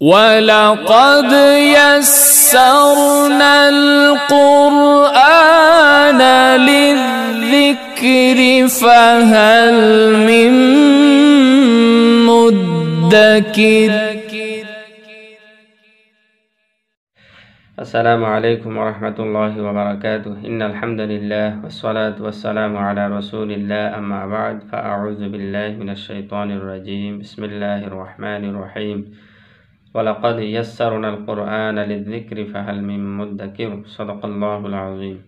ولقد يسرنا القرآن للذكر فهل من مدكر السلام عليكم ورحمة الله وبركاته إن الحمد لله والصلاة والسلام على رسول الله أما بعد فأعوذ بالله من الشيطان الرجيم بسم الله الرحمن الرحيم ولقد يسرنا القرآن للذكر فهل من مدكر صدق الله العظيم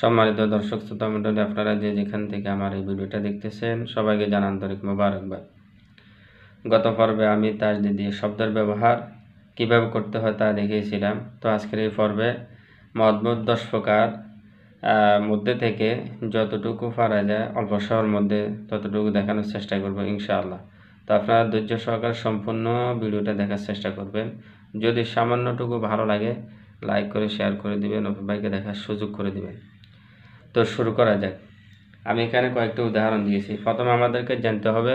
সম্মানিত দর্শক শ্রোতা মন্ডলী আপনারা যে যেখান থেকে আমার এই ভিডিওটা দেখতেছেন সবাইকে জান আন্তরিক মোবারকবাদ গত পর্বে আমি তার দিদি শব্দের ব্যবহার কীভাবে করতে হয় তা দেখিয়েছিলাম তো আজকের এই পর্বে মদমদ দশ প্রকার মধ্যে থেকে যতটুকু পারা যায় অল্প সময়ের মধ্যে ততটুকু দেখানোর চেষ্টা করবো ইনশাআল্লাহ তো আপনারা ধৈর্য সহকারে সম্পূর্ণ ভিডিওটা দেখার চেষ্টা করবেন যদি সামান্যটুকু ভালো লাগে লাইক করে শেয়ার করে দিবেন অফিস ভাইকে দেখার সুযোগ করে দিবেন তো শুরু করা যাক আমি এখানে কয়েকটি উদাহরণ দিয়েছি প্রথমে আমাদেরকে জানতে হবে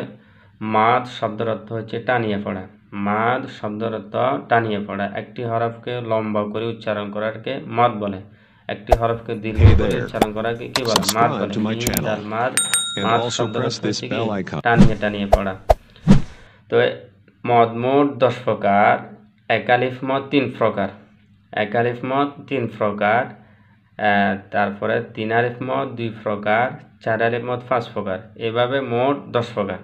মাদ শব্দের অর্থ হচ্ছে টানিয়ে পড়া মাদ শব্দের অর্থ টানিয়ে পড়া একটি হরফকে লম্বা করে উচ্চারণ করাকে মদ বলে একটি হরফকে দীর্ঘ করে উচ্চারণ করাকে কি বলে মাদ বলে মাদ মাদ শব্দ টানিয়ে টানিয়ে পড়া তো মদ মোট দশ প্রকার একালিফ মত তিন প্রকার একালিফ মত তিন প্রকার তারপরে তিন আলিফ মত দুই প্রকার চার আলিফ মত পাঁচ প্রকার এভাবে মোট দশ প্রকার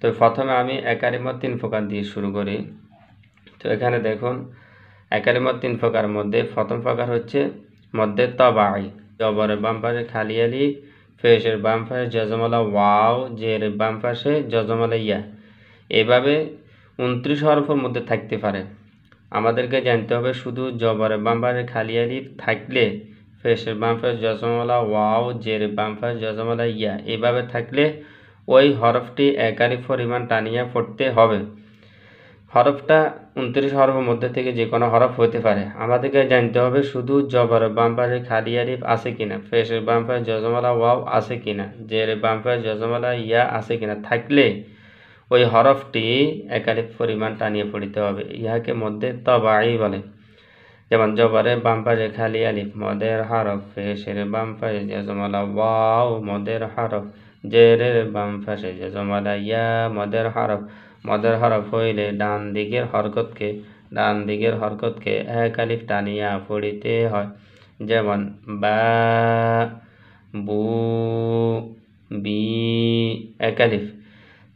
তো প্রথমে আমি একালিফ মত তিন প্রকার দিয়ে শুরু করি তো এখানে দেখুন একালিফ মত তিন প্রকার মধ্যে প্রথম প্রকার হচ্ছে মধ্যে তবাই জবরের বাম পাশে খালি আলি ফেসের বাম পাশে জজমালা ওয়াও জের বাম পাশে জজমালা ইয়া এভাবে উনত্রিশ হরফের মধ্যে থাকতে পারে আমাদেরকে জানতে হবে শুধু জবরে বাম্পারে খালি আলিফ থাকলে ফেসের বাম্পার জসমলা ওয়াও জের বাম্পার জসমলা ইয়া এভাবে থাকলে ওই হরফটি একারি পরিমাণ টানিয়ে পড়তে হবে হরফটা উনত্রিশ হরফের মধ্যে থেকে যে কোনো হরফ হতে পারে আমাদেরকে জানতে হবে শুধু জবর বাম্পারে খালি আরিফ আছে কিনা ফেসের বাম্পার জজমালা ওয়াও আছে কিনা জের বাম্পার যজমালা ইয়া আছে কিনা থাকলে ওই হরফটি একারে পরিমাণ টানিয়ে পড়িতে হবে ইহাকে মধ্যে তবাই বলে যেমন জবরে বাম পাশে খালি আলিফ মদের হরফ ফেসের বাম পাশে জজমালা ওয়াও মদের হরফ জেরের বাম পাশে জজমালা ইয়া মদের হরফ মদের হরফ হইলে ডান দিকের হরকতকে ডান দিকের হরকতকে এক আলিফ টানিয়া পড়িতে হয় যেমন বা বু বি একালিফ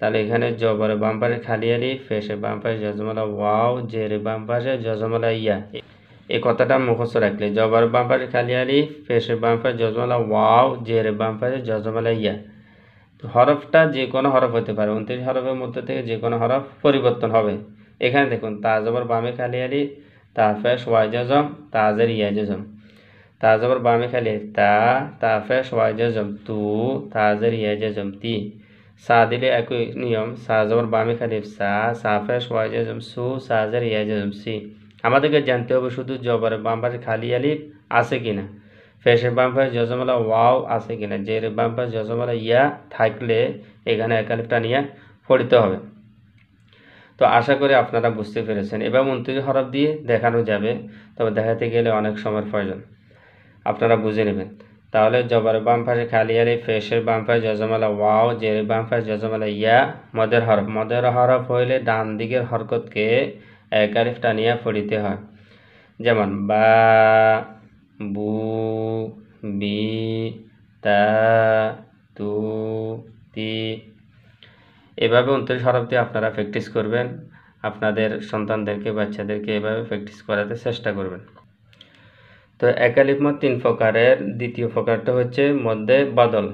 তাহলে এখানে জবরে বাম্পারে খালি আলি ফেসে বাম্পারে জজমালা ওয়াও জেরে বাম্পারে পাশে ইয়া এই কথাটা মুখস্থ রাখলে জবর বাম্পারে খালি আলি ফেসে বাম্পারে জজমালা ওয়াও জেরে বাম্পারে পাশে ইয়া হরফটা যে কোনো হরফ হতে পারে উনত্রিশ হরফের মধ্যে থেকে যে কোনো হরফ পরিবর্তন হবে এখানে দেখুন তাজবর বামে খালি আলি তাফেস ওয়াইজম তাজের ইয়াজম তাজবর বামে খালি তা তাফেস ওয়াইজম তু তাজের ইয়াজম তি সা দিলে একই নিয়ম সা যেমন বামে খালিফ সা সা ফেস ওয়াজম সু সাজের ইয়াজম সি আমাদেরকে জানতে হবে শুধু জবর বাম পাশে খালি আলিফ আছে কিনা ফেসের বাম পাশে যজমালা ওয়াও আছে কিনা জের বাম পাশে যজমালা ইয়া থাকলে এখানে একালিফটা নিয়ে পড়িতে হবে তো আশা করি আপনারা বুঝতে পেরেছেন এবার মন্ত্রী হরফ দিয়ে দেখানো যাবে তবে দেখাতে গেলে অনেক সময়ের প্রয়োজন আপনারা বুঝে নেবেন তাহলে জবর বাম খালি আলি ফেসের বাম জজমালা ওয়াও জের বাম জজমালা ইয়া মদের হরফ মদের হরফ হইলে ডান দিকের হরকতকে এক আরিফ টানিয়া পড়িতে হয় যেমন বা বু বি তা তু তি এভাবে উনত্রিশ হরফ দিয়ে আপনারা প্র্যাকটিস করবেন আপনাদের সন্তানদেরকে বাচ্চাদেরকে এভাবে প্র্যাকটিস করাতে চেষ্টা করবেন তো একালিপমত তিন প্রকারের দ্বিতীয় প্রকারটা হচ্ছে মধ্যে বাদল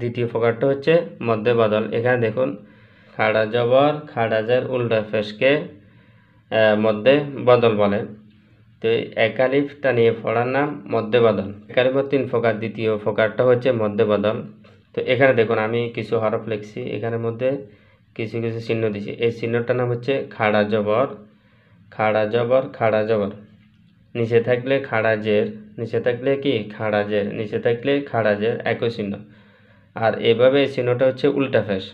দ্বিতীয় প্রকারটা হচ্ছে মধ্যে বাদল এখানে দেখুন খাড়া জবর খাড়াজের উল্টা ফেসকে মধ্যে বাদল বলে তো একালিফটা নিয়ে পড়ার নাম মধ্যে বাদল একালিপর তিন প্রকার দ্বিতীয় প্রকারটা হচ্ছে মধ্যে বাদল তো এখানে দেখুন আমি কিছু হরফ লিখছি এখানের মধ্যে কিছু কিছু চিহ্ন দিছি এই চিহ্নটার নাম হচ্ছে খাড়া জবর খাড়া জবর খাড়া জবর নিচে থাকলে খাড়া জের নিচে থাকলে কি খাড়া জের নিচে থাকলে খাড়া জের একই চিহ্ন আর এভাবে এই চিহ্নটা হচ্ছে উল্টা ফেস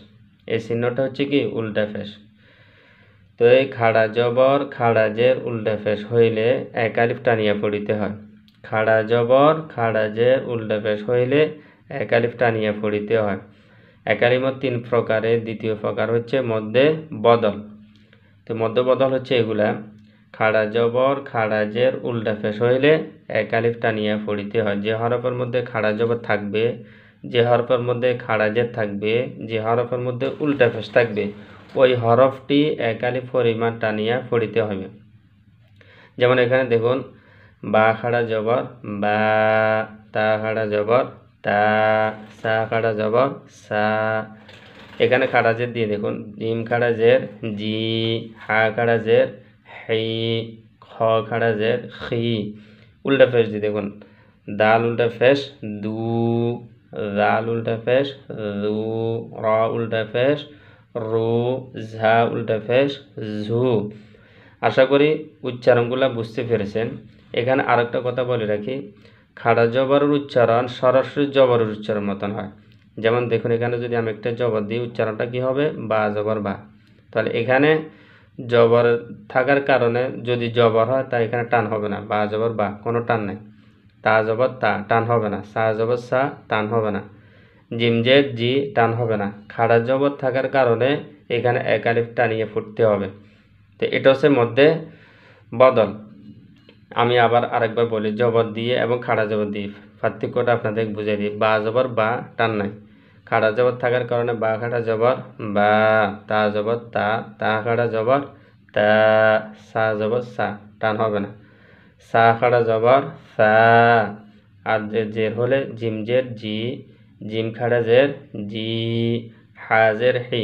এই চিহ্নটা হচ্ছে কি উল্টা ফেস তো এই খাড়া জবর খাড়া জের উল্টা ফেস হইলে এক আলিফ টানিয়া পড়িতে হয় খাড়া জবর খাড়া জের উল্টা ফেস হইলে এক আলিফ টানিয়া পড়িতে হয় একালিমত তিন প্রকারের দ্বিতীয় প্রকার হচ্ছে মধ্যে বদল তো মধ্য বদল হচ্ছে এগুলা খাড়া জবর খাড়া জের উল্টা পেশ হইলে এক আলিফ টানিয়া পড়িতে হয় যে হরফের মধ্যে খাড়া জবর থাকবে যে হরফের মধ্যে খাড়া জের থাকবে যে হরফের মধ্যে উল্টা পেশ থাকবে ওই হরফটি এক পরিমাণ টানিয়া পড়িতে হবে যেমন এখানে দেখুন বা খাড়া জবর বা তা খাড়া জবর তা সা খাড়া জবর সা এখানে খাড়া জের দিয়ে দেখুন জিম খাড়া জের জি হা খাড়া জের হি খ খাড়া জে খি উল্টা ফেস দি দেখুন দাল উল্টা ফেস দু দাল উল্টা ফেস রু র উল্টা ফেস রু ঝা উল্টা ফেস ঝু আশা করি উচ্চারণগুলো বুঝতে পেরেছেন এখানে আর একটা কথা বলে রাখি খাড়া জবরের উচ্চারণ সরাসরি জবরের উচ্চারণ মতন হয় যেমন দেখুন এখানে যদি আমি একটা জবর দিই উচ্চারণটা কি হবে বা জবর বা তাহলে এখানে জবর থাকার কারণে যদি জবর হয় তা এখানে টান হবে না বা জবর বা কোনো টান নেই তা জবর তা টান হবে না সা জবর সা টান হবে না জিমজেদ জি টান হবে না খাড়া জবর থাকার কারণে এখানে একালিফ টানিয়ে ফুটতে হবে তো এটা হচ্ছে মধ্যে বদল আমি আবার আরেকবার বলি জবর দিয়ে এবং খাড়া জবর দিয়ে পার্থক্যটা আপনাদের বুঝিয়ে দিই বা জবর বা টান নাই খাড়া জবর থাকার কারণে বা খাটা জবর বা তা জবর তা তা খাড়া জবর তা সা জবর সা টান হবে না সা খাড়া জবর সা আর জের হলে জিম জের জি জিম খাড়া জের জি হা জের হি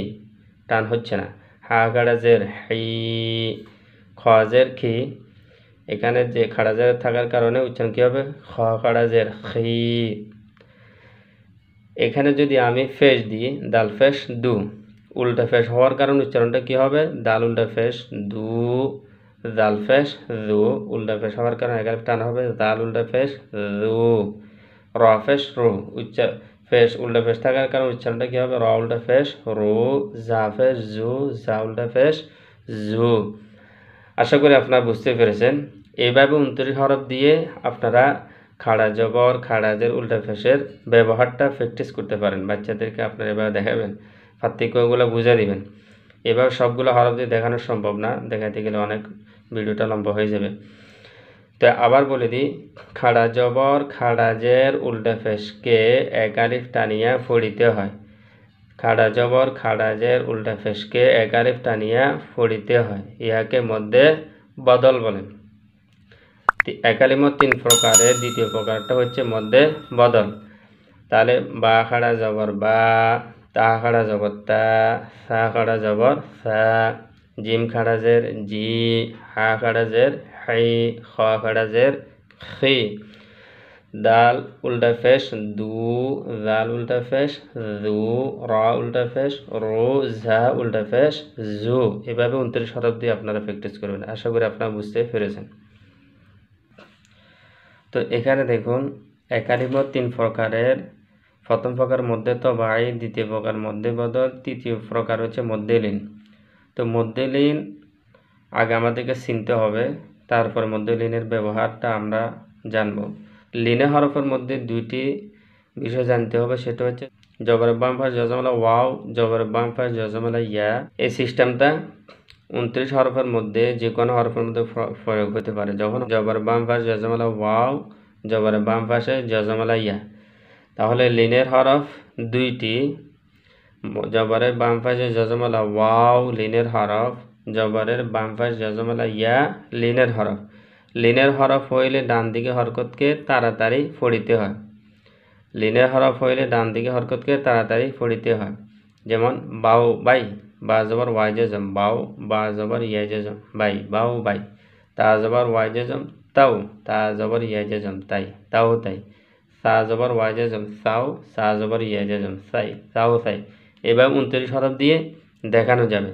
টান হচ্ছে না হা খাড়া জের হি খ জের খি এখানে যে খাড়া জের থাকার কারণে উচ্চারণ কী হবে খ খাড়া জের খি এখানে যদি আমি ফেস দিই দাল ফেস দু উল্টা ফেস হওয়ার কারণে উচ্চারণটা কি হবে দাল উল্টা ফেস দু জাল ফেস রু উল্টা ফেস হওয়ার কারণে এখানে টান হবে জাল উল্টা ফেস রু র ফেস রু উচ্চার ফেস উল্টা ফেস থাকার কারণে উচ্চারণটা কী হবে র উল্টা ফেস রু জা ফেস জু জা উল্টা ফেস জু আশা করি আপনারা বুঝতে পেরেছেন এইভাবে উনত্রিশ হরফ দিয়ে আপনারা খাড়া জবর খাড়াজের উল্টা ফেসের ব্যবহারটা প্র্যাকটিস করতে পারেন বাচ্চাদেরকে আপনারা এবার দেখাবেন পার্থক্যগুলো বুঝে দিবেন এবার সবগুলো হরফ দিয়ে দেখানো সম্ভব না দেখাতে গেলে অনেক ভিডিওটা লম্বা হয়ে যাবে তো আবার বলে দিই খাড়া জবর খাড়াজের উল্টা ফেসকে একারিফ টানিয়া ফড়িতে হয় খাড়া জবর খাড়াজের উল্টা ফেসকে একারিফ টানিয়া ফড়িতে হয় ইহাকে মধ্যে বদল বলেন একালিমত তিন প্রকারে দ্বিতীয় প্রকারটা হচ্ছে মধ্যে বদল তাহলে বা খাড়া জবর বা তা খাড়া জবর তা সা খাড়া জবর সা জিম খাড়া জের জি হা খাড়া জের হাই খ খাড়া জের খি দাল উল্টা ফেস দু জাল উল্টা ফেস জু র উল্টা ফেস রো ঝা উল্টা ফেস জু এভাবে উনত্রিশ শতাব্দী আপনারা প্র্যাকটিস করবেন আশা করি আপনারা বুঝতে পেরেছেন তো এখানে দেখুন একাধিক তিন প্রকারের প্রথম প্রকার মধ্যে তো বাই দ্বিতীয় প্রকার মধ্যে বদল তৃতীয় প্রকার হচ্ছে মধ্যেলীন তো মধ্যেলীন আগে আমাদেরকে চিনতে হবে তারপর মধ্যলীনের ব্যবহারটা আমরা জানব লিনে হরফের মধ্যে দুইটি বিষয় জানতে হবে সেটা হচ্ছে জবর বাম্পার যজমালা ওয়াও জবর বাম্পার যজমালা ইয়া এই সিস্টেমটা উনত্রিশ হরফের মধ্যে যে কোনো হরফের মধ্যে প্রয়োগ হতে পারে যখন জবর বাম পাশে যজমালা ওয়াও জবরের বাম পাশে যজমালা ইয়া তাহলে লিনের হরফ দুইটি জবরের বাম পাশে যজমালা ওয়াও লিনের হরফ জবরের বাম পাশে যজমালা ইয়া লিনের হরফ লিনের হরফ হইলে ডান দিকে হরকতকে তাড়াতাড়ি ফড়িতে হয় লিনের হরফ হইলে ডান দিকে হরকতকে তাড়াতাড়ি ফড়িতে হয় যেমন বাউ বাই বা জবর ওয়াই জজম বাউ বা জবর ইয়াই বাই বাউ বাই তা জবর ওয়াই জজম তাও তা জবর ইয়াই তাই তাও তাই সা জবর ওয়াই জজম সাও সা জবর ইয়াই সাই সাউ সাই এবার উনত্রিশ হরফ দিয়ে দেখানো যাবে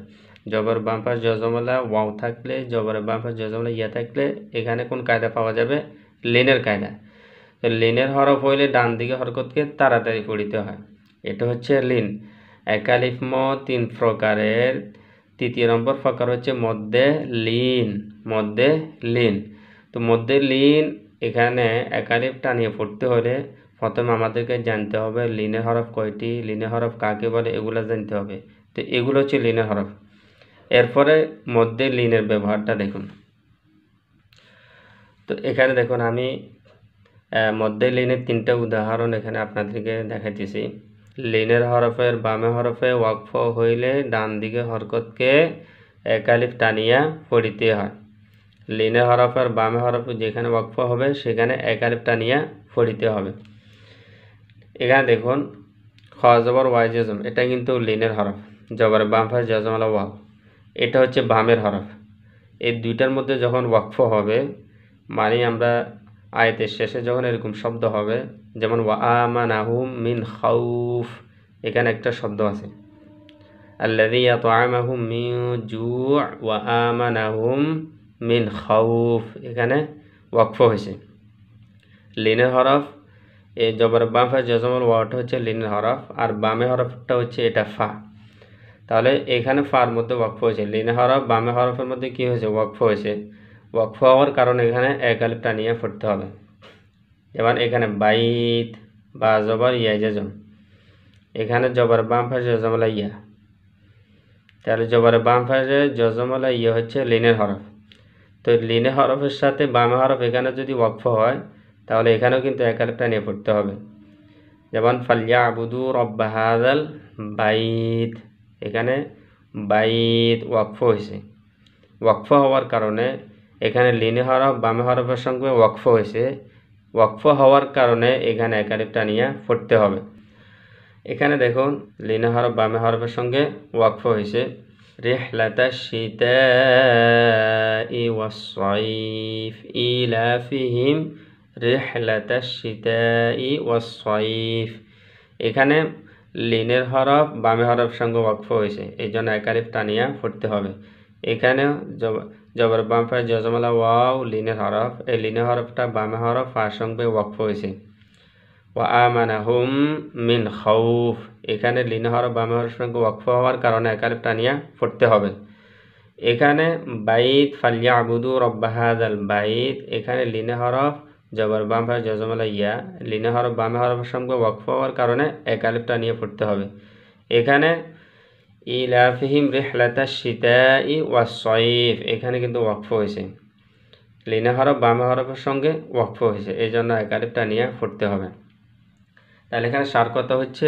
জবর বাম্পার যজমলা ওয়াও থাকলে জবর বাম্পার যজমলা ইয়া থাকলে এখানে কোন কায়দা পাওয়া যাবে লেনের কায়দা তো লেনের হরফ হইলে ডান দিকে হরকতকে তাড়াতাড়ি করিতে হয় এটা হচ্ছে লিন একালিফম তিন প্রকারের তৃতীয় নম্বর প্রকার হচ্ছে মধ্যে লিন মধ্যে লিন তো মধ্যে লিন এখানে একালিফ টানিয়ে পড়তে হলে প্রথমে আমাদেরকে জানতে হবে লিনের হরফ কয়টি লিনের হরফ কাকে বলে এগুলো জানতে হবে তো এগুলো হচ্ছে লিনের হরফ এরপরে মধ্যে লিনের ব্যবহারটা দেখুন তো এখানে দেখুন আমি মধ্যে লিনের তিনটা উদাহরণ এখানে আপনাদেরকে দেখাইতেছি লিনের হরফের বামে হরফে ওয়াকফ হইলে ডান দিকে হরকতকে একালিফ টানিয়া পড়িতে হয় লিনের হরফের বামে হরফ যেখানে ওয়াকফ হবে সেখানে একালিফ টানিয়া পড়িতে হবে এখানে দেখুন খ জবর ওয়াই জজম এটা কিন্তু লিনের হরফ জবর বাম জজম জজমালা ওয়াও এটা হচ্ছে বামের হরফ এই দুইটার মধ্যে যখন ওয়াকফ হবে মানে আমরা আয়তের শেষে যখন এরকম শব্দ হবে যেমন ওয়া আহুম মিন খাউফ এখানে একটা শব্দ আছে আল্লাদি আতআমাহুম মিন জু ওয়া আহুম মিন খাউফ এখানে ওয়াকফ হয়েছে লিনের হরফ এ জবর বামে জজমল ওয়াটা হচ্ছে লিনের হরফ আর বামে হরফটা হচ্ছে এটা ফা তাহলে এখানে ফার মধ্যে ওয়াকফ হয়েছে লিনে হরফ বামে হরফের মধ্যে কি হয়েছে ওয়াকফ হয়েছে ওয়াকফ হওয়ার কারণে এখানে এক আলিফ নিয়ে পড়তে হবে যেমন এখানে বাইত বা জবর ইয়া জজম এখানে জবর বাম পাশে জজমলা ইয়া তাহলে জবর বাম পাশে জজমলা ইয়া হচ্ছে লিনের হরফ তো লিনে হরফের সাথে বামে হরফ এখানে যদি ওয়াকফ হয় তাহলে এখানেও কিন্তু এক আলিফ নিয়ে পড়তে হবে যেমন ফালিয়া আবুদু রব্বাহাদাল বাইত এখানে বাইত ওয়াকফ হয়েছে ওয়াকফ হওয়ার কারণে এখানে লিনে হরফ বামে হরফের সঙ্গে ওয়াকফ হয়েছে ওয়াকফ হওয়ার কারণে এখানে একাধিক নিয়ে পড়তে হবে এখানে দেখুন লিনে হরফ বামে হরফের সঙ্গে ওয়াকফ হয়েছে রেহলাতা শীতা ই রেহলাতা শীতা ই এখানে লিনের হরফ বামে হরফ সঙ্গে ওয়াকফ হয়েছে এই জন্য একাধিক টানিয়া পড়তে হবে এখানেও জবর বাম ফায় জজমালা ওয়াও লিনের হরফ এই লিনের হরফটা বামে হরফ আর সঙ্গে ওয়াকফ হয়েছে ওয়া মানে হুম মিন খৌফ এখানে লিনে হরফ বামে হরফ সঙ্গে ওয়াকফ হওয়ার কারণে একালিপ টানিয়া ফুটতে হবে এখানে বাইত ফালিয়া আবুদু রব্বাহাদাল বাইত এখানে লিনে হরফ জবর বাম ফায় জজমালা ইয়া লিনে হরফ বামে হরফ সঙ্গে ওয়াকফ হওয়ার কারণে একালিপটা নিয়ে ফুটতে হবে এখানে ইলাফিহিম রেহলাতা সীতা ই ওয়াসইফ এখানে কিন্তু ওয়াকফ হয়েছে লিনা হরফ বামা হরফের সঙ্গে ওয়াকফ হয়েছে এই জন্য একালিপটা নিয়ে ফুটতে হবে তাহলে এখানে সার কথা হচ্ছে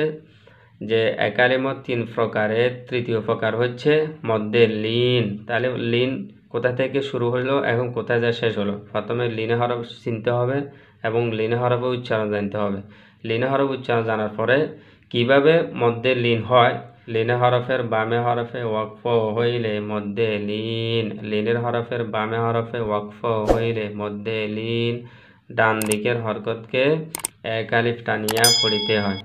যে একালিম তিন প্রকারের তৃতীয় প্রকার হচ্ছে মধ্যে লিন তাহলে লিন কোথা থেকে শুরু হলো এবং কোথায় যা শেষ হলো প্রথমে লিনা হরফ চিনতে হবে এবং লিনা হরফের উচ্চারণ জানতে হবে লিনা হরফ উচ্চারণ জানার পরে কিভাবে মধ্যে লিন হয় লিন হরফের বামে হরফে ওয়াকফ হইলে মধ্যে লিন লিনের হরফের বামে হরফে ওয়াকফ হইলে মধ্যে লিন ডান দিকের হরকতকে এক আলিফ টানিয়া পড়িতে হয়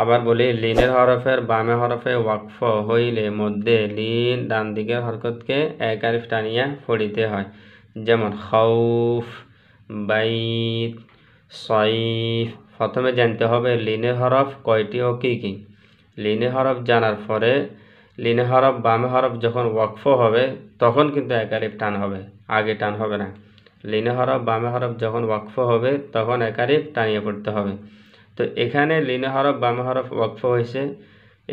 আবার বলি লিনের হরফের বামে হরফে ওয়াকফ হইলে মধ্যে লিন ডান দিকের হরকতকে এক আলিফ টানিয়া পড়িতে হয় যেমন খৌফ বাইত সাইফ প্রথমে জানতে হবে লিনের হরফ কয়টি ও কী কী লিনে হরফ জানার পরে লিনে হরফ বামে হরফ যখন ওয়াকফ হবে তখন কিন্তু একারিফ টান হবে আগে টান হবে না লিনে হরফ বামে হরফ যখন ওয়াকফ হবে তখন একারিফ টানিয়ে পড়তে হবে তো এখানে লিনে হরফ বামে হরফ ওয়াকফ হয়েছে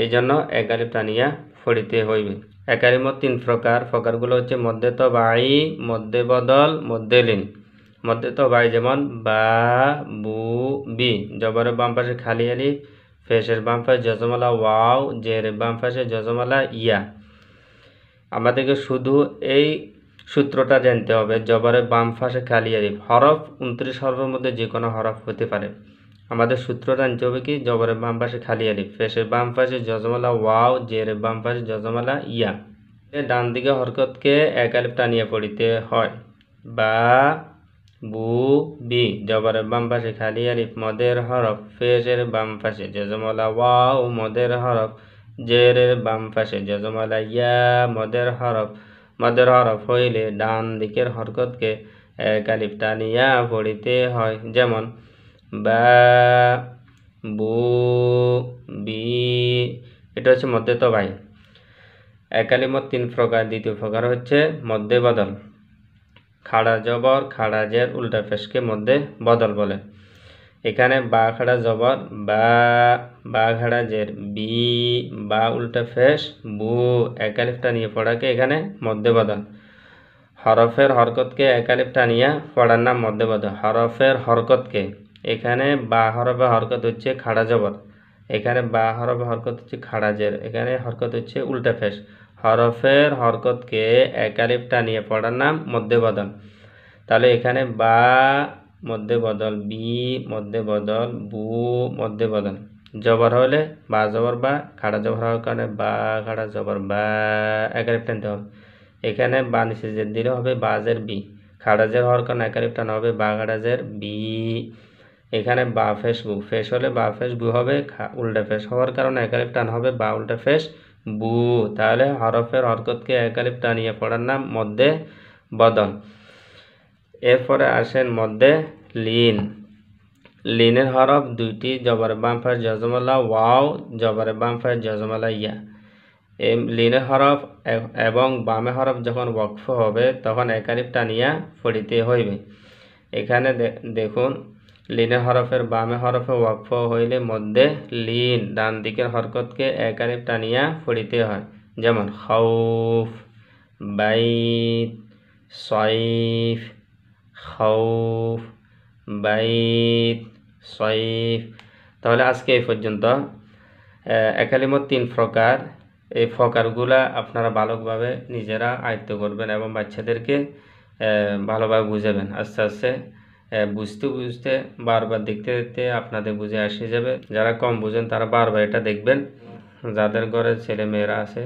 এই জন্য একারিফ টানিয়া ফড়িতে হইবে একারির মত তিন প্রকার প্রকারগুলো হচ্ছে মধ্যে তো বাই মধ্যে বদল মধ্যে লিন মধ্যে তো বাই যেমন বা বু বি জবরের বাম পাশে খালি আলিফ ফেসের বাম পাশে যজমালা ওয়াও জের বাম পাশে যজমালা ইয়া আমাদেরকে শুধু এই সূত্রটা জানতে হবে জবরে বাম পাশে খালি আলিফ হরফ উনত্রিশ হরফের মধ্যে যে কোনো হরফ হতে পারে আমাদের সূত্র জানতে হবে কি জবরের বাম পাশে খালি আরিফ ফেসের বাম পাশে যজমালা ওয়াও জের বাম পাশে যজমালা ইয়া ডান দিকে হরকতকে এক আলিফ টানিয়ে পড়িতে হয় বা বু বি জবরের বাম পাশে খালি আলিফ মদের হরফ ফেজের বাম পাশে জজমলা ওয়াও মদের হরফ জেরের বাম পাশে জজমলা ইয়া মদের হরফ মদের হরফ হইলে ডান দিকের হরকতকে এক আলিফ টানিয়া পড়িতে হয় যেমন বা বু বি এটা হচ্ছে মধ্যে তো ভাই একালিমত তিন প্রকার দ্বিতীয় প্রকার হচ্ছে মধ্যে বদল খাড়া জবর খাড়া জের উল্টা পেশকে মধ্যে বদল বলে এখানে বা খাড়া জবর বা বা খাড়া জের বি বা উল্টা ফেস বু একালিফ নিয়ে পড়াকে এখানে মধ্যে বদল হরফের হরকতকে একালিফ নিয়ে পড়ার নাম মধ্যে বদল হরফের হরকতকে এখানে বা হরফে হরকত হচ্ছে খাড়া জবর এখানে বা হরফে হরকত হচ্ছে খাড়া জের এখানে হরকত হচ্ছে উল্টা ফেস হরফের হরকতকে একালিপ টানিয়ে পড়ার নাম মধ্যে বদল তাহলে এখানে বা মধ্যে বদল বি মধ্যে বদল বু মধ্যে বদল জবর হলে বা জবর বা খাড়া জবর হওয়ার কারণে বা খাড়া জবর বা একালিপ টানতে হবে এখানে বা নিচে দিলে হবে বাজের বি খাড়াজের হওয়ার কারণে একালিপ টানা হবে বা খাড়াজের বি এখানে বা ফেস বু ফেস হলে বা ফেস বু হবে উল্টা ফেস হওয়ার কারণে একালিপ টান হবে বা উল্টা ফেস বু তাহলে হরফের হরকতকে একালিপ টানিয়ে পড়ার নাম মধ্যে বদল এরপরে আসেন মধ্যে লিন লিনের হরফ দুইটি জবরে বামফার জজমালা ওয়াও জবরে বামফার জজমালা ইয়া লিনের হরফ এবং বামে হরফ যখন ওয়াকফ হবে তখন একালিপ টানিয়া পড়িতে হইবে এখানে দেখুন লিনের হরফের বামে হরফে ওয়াকফ হইলে মধ্যে লিন ডান দিকের হরকতকে একারে টানিয়া পড়িতে হয় যেমন খৌফ বাইত সৈফ খৌফ বাইত সৈফ তাহলে আজকে এই পর্যন্ত একালিমত তিন প্রকার এই ফকারগুলা আপনারা ভালোভাবে নিজেরা আয়ত্ত করবেন এবং বাচ্চাদেরকে ভালোভাবে বুঝাবেন আস্তে আস্তে হ্যাঁ, বুঝতে বুঝতে বারবার দেখতে দেখতে আপনাদের বুঝে আসে যাবে যারা কম বুঝেন তারা বারবার এটা দেখবেন যাদের ঘরে ছেলে মেয়েরা আছে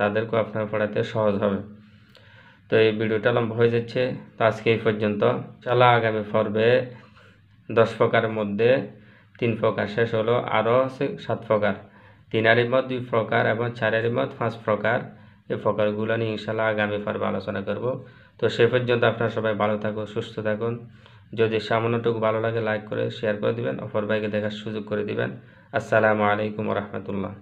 তাদেরকেও আপনার পড়াতে সহজ হবে তো এই ভিডিওটা লম্বা হয়ে যাচ্ছে তো আজকে এই পর্যন্ত চালা আগামী পর্বে দশ প্রকারের মধ্যে তিন প্রকার শেষ হলো আরও আছে সাত প্রকার তিনারি মত দুই প্রকার এবং চারের মত পাঁচ প্রকার এই প্রকারগুলো নিয়ে ইনশাল্লাহ আগামী পর্বে আলোচনা করব তো সে পর্যন্ত আপনারা সবাই ভালো থাকুন সুস্থ থাকুন যদি সামান্যটুকু ভালো লাগে লাইক করে শেয়ার করে দিবেন অপর ভাইকে দেখার সুযোগ করে দিবেন আসসালামু আলাইকুম রহমতুল্লাহ